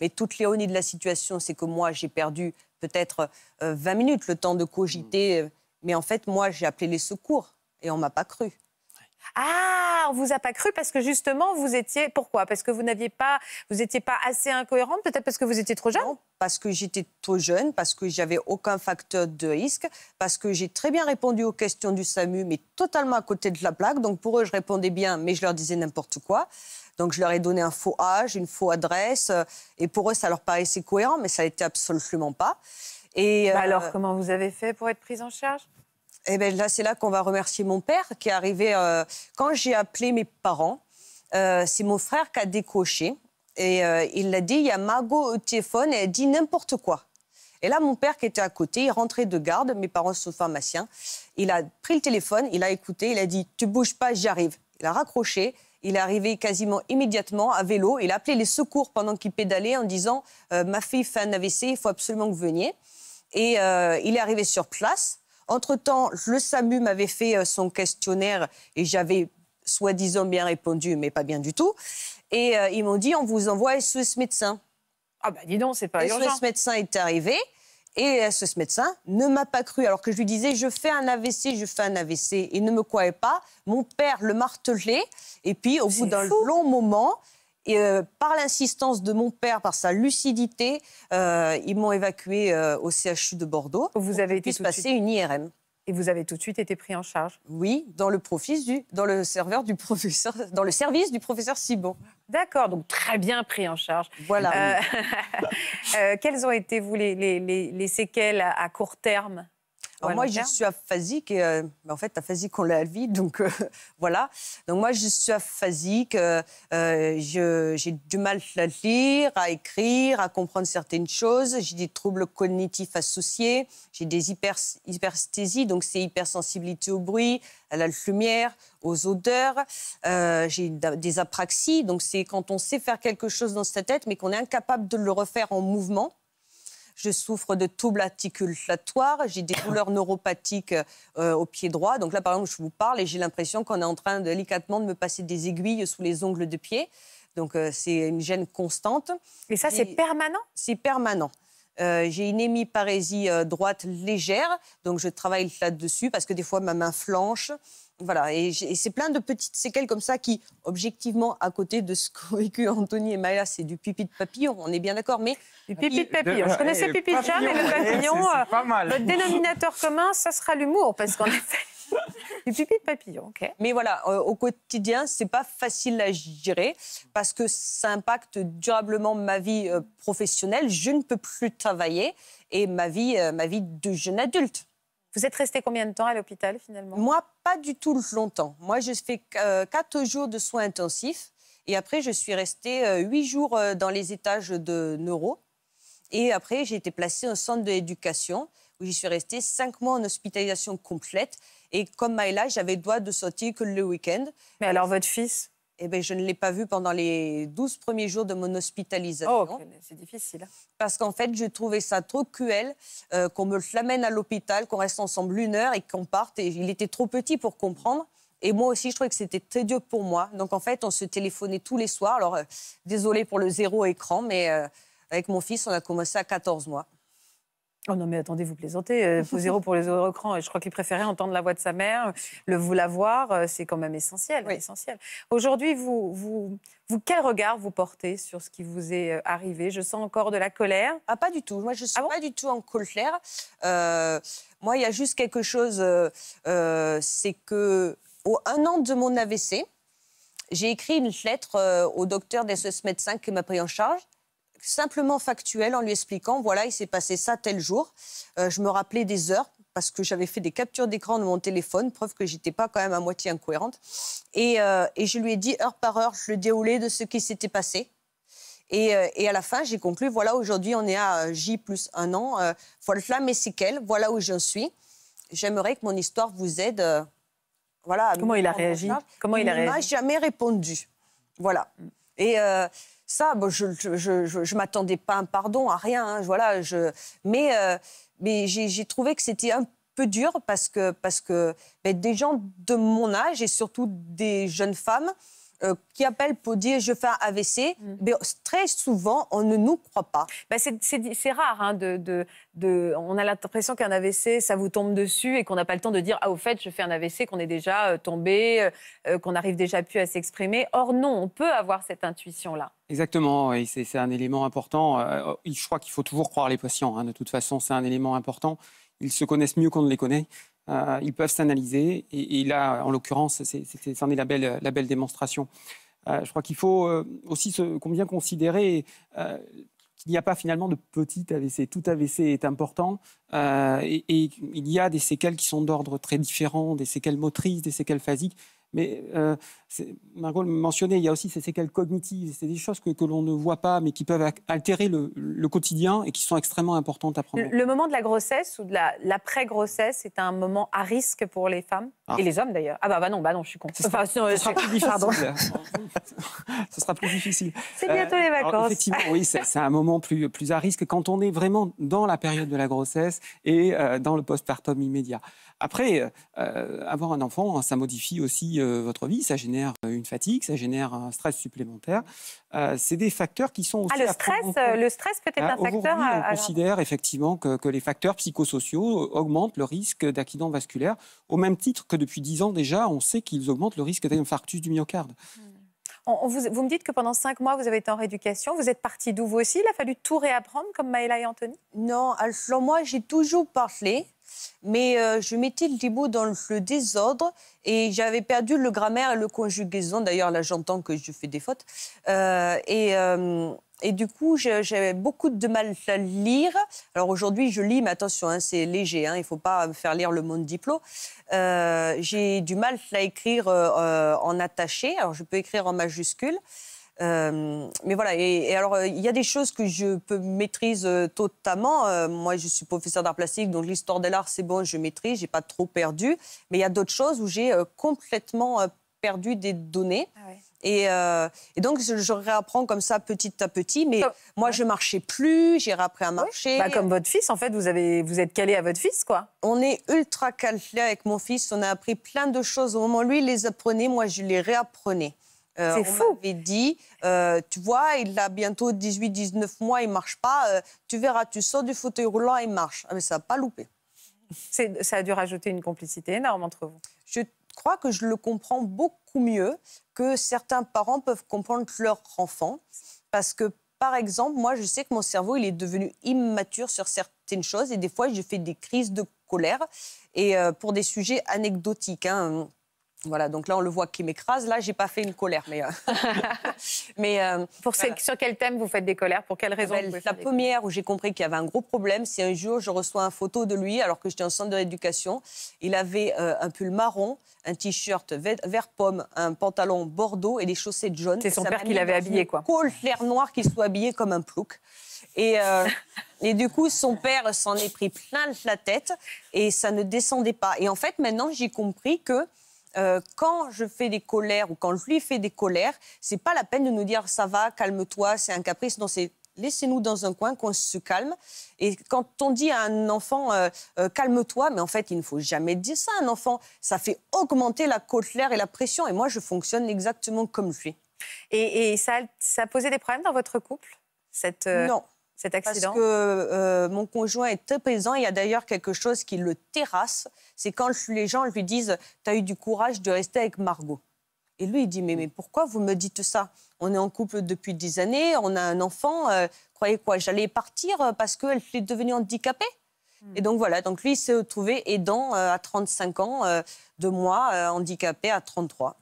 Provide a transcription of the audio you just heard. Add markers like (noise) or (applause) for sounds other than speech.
Mais toute l'ironie de la situation, c'est que moi, j'ai perdu peut-être 20 euh, minutes, le temps de cogiter. Hmm. Euh, mais en fait, moi, j'ai appelé les secours et on m'a pas cru. Ah, on vous a pas cru parce que justement vous étiez pourquoi Parce que vous n'aviez pas, vous n'étiez pas assez incohérente, peut-être parce que vous étiez trop jeune. Non, parce que j'étais trop jeune, parce que j'avais aucun facteur de risque, parce que j'ai très bien répondu aux questions du SAMU, mais totalement à côté de la plaque. Donc pour eux, je répondais bien, mais je leur disais n'importe quoi. Donc je leur ai donné un faux âge, une faux adresse. Euh, et pour eux, ça leur paraissait cohérent, mais ça n'était absolument pas. Et, bah euh, alors, comment vous avez fait pour être prise en charge eh bien, là, c'est là qu'on va remercier mon père qui est arrivé. Euh, quand j'ai appelé mes parents, c'est mon frère qui a décoché. Et il a dit il y a Margot au téléphone et elle dit n'importe quoi. Et là, mon père qui était à côté, il rentrait de garde, mes parents sont pharmaciens. Il a pris le téléphone, il a écouté, il a dit Tu bouges pas, j'arrive. Il a raccroché il est arrivé quasiment immédiatement à vélo. Il a appelé les secours pendant qu'il pédalait en disant euh, Ma fille fait un AVC, il faut absolument que vous veniez. Et euh, il est arrivé sur place. Entre-temps, le SAMU m'avait fait euh, son questionnaire et j'avais soi-disant bien répondu, mais pas bien du tout. Et ils m'ont dit On vous envoie SOS e médecin. Ah, bah dis donc, c'est pas SOS SOS e médecin est arrivé. Et euh, ce médecin ne m'a pas cru, alors que je lui disais, je fais un AVC, je fais un AVC, et ne me croyait pas. Mon père le martelait, et puis au bout d'un long moment, euh, par l'insistance de mon père, par sa lucidité, euh, ils m'ont évacué au CHU de Bordeaux. Vous avez été se passer une IRM. Et vous avez tout de suite été pris en charge Oui, dans le, du, dans le, serveur du professeur, dans le service du professeur Cibot. D'accord, donc très bien pris en charge. Voilà. Euh, (laughs) euh quelles ont été, vous, les, les, séquelles à court terme moi, je suis aphasique euh, en fait, aphasique, on la vie. donc euh, (laughs) voilà. Donc moi, je suis aphasique, euh, j'ai du mal à lire, à écrire, à comprendre certaines choses, j'ai des troubles cognitifs associés, j'ai des hyper, donc c'est hypersensibilité au bruit, à la lumière, aux odeurs. j'ai des apraxies, donc c'est quand on sait faire quelque chose dans sa tête, mais qu'on est incapable de le refaire en mouvement je souffre de troubles articulatoires, j'ai des douleurs neuropathiques euh, au pied droit. Donc là, par exemple, je vous parle et j'ai l'impression qu'on est en train délicatement de me passer des aiguilles sous les ongles de pied. Donc euh, c'est une gêne constante. Et ça, c'est permanent C'est permanent. Euh, j'ai une hémiparésie euh, droite légère, donc je travaille là-dessus parce que des fois ma main flanche. Voilà, et, c'est plein de petites séquelles comme ça qui, objectivement, à côté de ce (laughs) qu'ont vécu Anthony et Maya, c'est du pipi de papillon, on est bien d'accord, mais... Du pipi de papillon, je connaissais euh, pipi de mais le papillon, le dénominateur commun, ça sera l'humour, parce qu'en effet... (laughs) Les pupilles de papillon, ok. Mais voilà, euh, au quotidien, c'est pas facile à gérer parce que ça impacte durablement ma vie euh, professionnelle. Je ne peux plus travailler et ma vie, euh, ma vie de jeune adulte. Vous êtes resté combien de temps à l'hôpital finalement Moi, pas du tout longtemps. Moi, je fais quatre jours de soins intensifs et après, je suis restée huit jours dans les étages de neuro. Et après, j'ai été placée au centre d'éducation où j'y suis restée cinq mois en hospitalisation complète. Et comme Maëla, j'avais le droit de sortir que le week-end. Mais alors votre fils eh ben, je ne l'ai pas vu pendant les 12 premiers jours de mon hospitalisation. Oh, c'est difficile. Parce qu'en fait, j'ai trouvé ça trop cruel euh, qu'on me l'amène à l'hôpital, qu'on reste ensemble une heure et qu'on parte. Et il était trop petit pour comprendre. Et moi aussi, je trouvais que c'était très dur pour moi. Donc, en fait, on se téléphonait tous les soirs. Alors, euh, désolé pour le zéro écran, mais euh, avec mon fils, on a commencé à 14 mois. Oh non, mais attendez, vous plaisantez. Euh, Faux zéro pour les eurocrans. Je crois qu'il préférait entendre la voix de sa mère, le vouloir la voir. Euh, c'est quand même essentiel. essentiel. Aujourd'hui, vous, vous, quel regard vous portez sur ce qui vous est euh, arrivé Je sens encore de la colère. Ah, pas du tout. Moi, je ne suis ah pas du tout en colère. moi, il y a juste quelque chose. C'est que, au un an de mon AVC, j'ai écrit une lettre au docteur d'SOS e médecin qui m'a pris en charge simplement factuel en lui expliquant, voilà, il s'est passé ça tel jour. Euh, je me rappelais des heures parce que j'avais fait des captures d'écran de mon téléphone, preuve que j'étais pas quand même à moitié incohérente. Et, euh, je lui ai dit heure par heure je le déroulais de ce qui s'était passé. Et, euh, à la fin, j'ai conclu, voilà, aujourd'hui on est à J plus un an, voilà mes quel voilà où j'en suis. J'aimerais que mon histoire vous aide. voilà, Comment il a réagi Comment il, ne a jamais répondu. Voilà. Et ça, je ne m'attendais pas à un pardon, à rien. Hein, voilà, je, mais euh, mais j'ai trouvé que c'était un peu dur parce que, parce que ben, des gens de mon âge et surtout des jeunes femmes euh, qui appelle pour dire je fais un AVC, mm. mais très souvent, on ne nous croit pas. Bah, c'est rare. Hein, on a l'impression qu'un AVC, ça vous tombe dessus et qu'on n'a pas le temps de dire ah, au fait, je fais un AVC, qu'on est déjà euh, tombé, euh, qu'on n'arrive déjà plus à s'exprimer. Or, non, on peut avoir cette intuition-là. Exactement, et c'est un élément important. je crois qu'il faut toujours croire les patients. Hein. de toute façon, c'est un élément important. Ils se connaissent mieux qu'on ne les connaît. Euh, ils peuvent s'analyser. Et, là, en l'occurrence, c'en est, la belle, la belle démonstration. Euh, je crois qu'il faut euh, aussi se, bien considérer qu'il n'y a pas finalement de petit AVC. Tout AVC est important et, et il y a des séquelles qui sont d'ordre très différent, des séquelles motrices, des séquelles phasiques. Mais euh, Margot le mentionnait, il y a aussi ces séquelles cognitives, c'est des choses que, l'on ne voit pas, mais qui peuvent altérer le, quotidien et qui sont extrêmement importantes à prendre. Le, moment de la grossesse ou de l'après-grossesse est un moment à risque pour les femmes ah. et les hommes d'ailleurs. Ah bah, bah, non, bah non, je suis con. Enfin, ce sera plus difficile. (laughs) ce sera plus difficile. C'est bientôt euh, les vacances. effectivement, oui, c'est un moment plus, plus à risque quand on est vraiment dans la période de la grossesse et euh, dans le postpartum immédiat. Après, euh, avoir un enfant, ça modifie aussi euh, votre vie, ça génère euh, une fatigue, ça génère un stress supplémentaire. Euh, c'est des facteurs qui sont ah, aussi. Ah, le stress, peut être un ah, facteur. On considère effectivement que, les facteurs psychosociaux augmentent le risque d'accident vasculaire, au même titre que depuis 10 ans déjà, on sait qu'ils augmentent le risque d'infarctus du myocarde. Hmm vous, me dites que pendant cinq mois, vous avez été en rééducation. Vous êtes parti d'où vous aussi Il a fallu tout réapprendre comme Maëla et Anthony Non, moi, j'ai toujours parlé, mais euh, je mettais le mot dans le désordre et j'avais perdu le grammaire et le conjugaison. D'ailleurs, là, j'entends que je fais des fautes. Euh, et. Euh, et du coup, j'avais beaucoup de mal à lire. Alors aujourd'hui, je lis, mais attention, hein, c'est léger. Hein, il ne faut pas me faire lire le monde diplôme. Euh, j'ai du mal à écrire euh, en attaché. Alors je peux écrire en majuscule. Euh, mais voilà, et, alors il y a des choses que je peux maîtrise totalement. moi, je suis professeur d'art plastique, donc l'histoire de l'art, c'est bon, je maîtrise, j'ai pas trop perdu. Mais il y a d'autres choses où j'ai complètement perdu des données. Ah euh, et, donc, je, réapprends comme ça petit à petit. Mais moi, je je marchais plus, j'ai réappris à marcher. Bah, comme votre fils, en fait, vous, avez, vous êtes calé à votre fils, quoi. On est ultra calé avec mon fils. On a appris plein de choses. Au moment où lui, il les apprenait, moi, je les réapprenais. Euh, on fou. m'avait dit, euh, tu vois, il a bientôt 18-19 mois, il marche pas. Euh, tu verras, tu sors du fauteuil roulant, il marche. Ah, mais ça n'a pas loupé. Ça a dû rajouter une complicité énorme entre vous. Je je crois que je le comprends beaucoup mieux que certains parents peuvent comprendre leur enfant. Parce que, par exemple, moi, je sais que mon cerveau, il est devenu immature sur certaines choses. Et des fois, j'ai fait des crises de colère. Et euh, pour des sujets anecdotiques. Hein, voilà, donc là, on le voit qu'il m'écrase. Là, j'ai pas fait une colère, mais. Euh, (laughs) (laughs) mais euh, pour sur quel thème vous faites des colères Pour quelles raisons ah ben, La première où j'ai compris qu'il y avait un gros problème, c'est un jour, je reçois une photo de lui, alors que j'étais en centre de l'éducation. Il avait euh, un pull marron, un t-shirt vert pomme, un pantalon bordeaux et des chaussettes jaunes. C'est son père qui l'avait habillé, quoi. faire noir qu'il soit habillé comme un plouc. Et, et, du coup, son père s'en est pris plein la tête et ça ne descendait pas. Et en fait, maintenant, j'ai compris que euh, quand je fais des colères ou quand je lui fais des colères, c'est pas la peine de nous dire ça va, calme-toi, c'est un caprice. Non, c'est laissez-nous dans un coin, qu'on se calme. Et quand on dit à un enfant, euh, euh, calme-toi, mais en fait, il ne faut jamais dire ça à un enfant. Ça fait augmenter la colère et la pression. Et moi, je fonctionne exactement comme lui. Et, et ça, ça a posé des problèmes dans votre couple cette, Non cet accident Parce que euh, mon conjoint est très présent. Il y a d'ailleurs quelque chose qui le terrasse. C'est quand les gens lui disent Tu as eu du courage de rester avec Margot. Et lui, il dit Mais, pourquoi vous me dites ça On est en couple depuis des années, on a un enfant. Euh, croyez quoi J'allais partir parce qu'elle est devenue handicapée hmm. et donc voilà, donc lui s'est retrouvé aidant euh, à 35 ans de moi, handicapé à 33.